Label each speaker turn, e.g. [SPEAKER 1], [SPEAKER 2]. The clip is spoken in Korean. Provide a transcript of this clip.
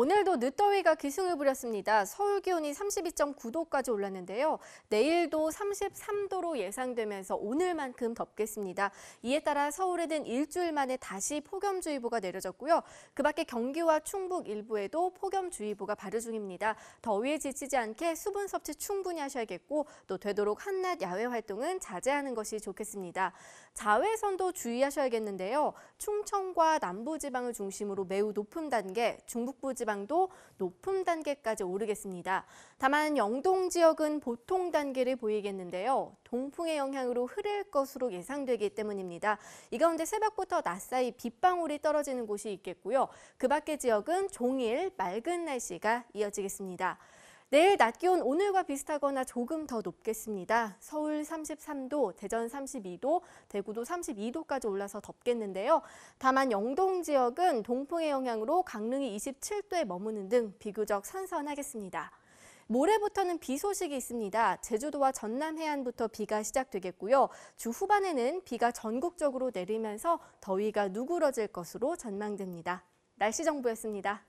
[SPEAKER 1] 오늘도 늦더위가 기승을 부렸습니다. 서울 기온이 32.9도까지 올랐는데요. 내일도 33도로 예상되면서 오늘만큼 덥겠습니다. 이에 따라 서울에는 일주일 만에 다시 폭염주의보가 내려졌고요. 그 밖에 경기와 충북 일부에도 폭염주의보가 발효 중입니다. 더위에 지치지 않게 수분 섭취 충분히 하셔야겠고 또 되도록 한낮 야외 활동은 자제하는 것이 좋겠습니다. 자외선도 주의하셔야겠는데요. 충청과 남부지방을 중심으로 매우 높은 단계, 중북부 지방 지방도 높은 단계까지 오르겠습니다. 다만 영동 지역은 보통 단계를 보이겠는데요. 동풍의 영향으로 흐를 것으로 예상되기 때문입니다. 이 가운데 새벽부터 낮 사이 빗방울이 떨어지는 곳이 있겠고요. 그 밖의 지역은 종일 맑은 날씨가 이어지겠습니다. 내일 낮 기온 오늘과 비슷하거나 조금 더 높겠습니다. 서울 33도, 대전 32도, 대구도 32도까지 올라서 덥겠는데요. 다만 영동 지역은 동풍의 영향으로 강릉이 27도에 머무는 등 비교적 선선하겠습니다. 모레부터는 비 소식이 있습니다. 제주도와 전남 해안부터 비가 시작되겠고요. 주 후반에는 비가 전국적으로 내리면서 더위가 누그러질 것으로 전망됩니다. 날씨 정보였습니다.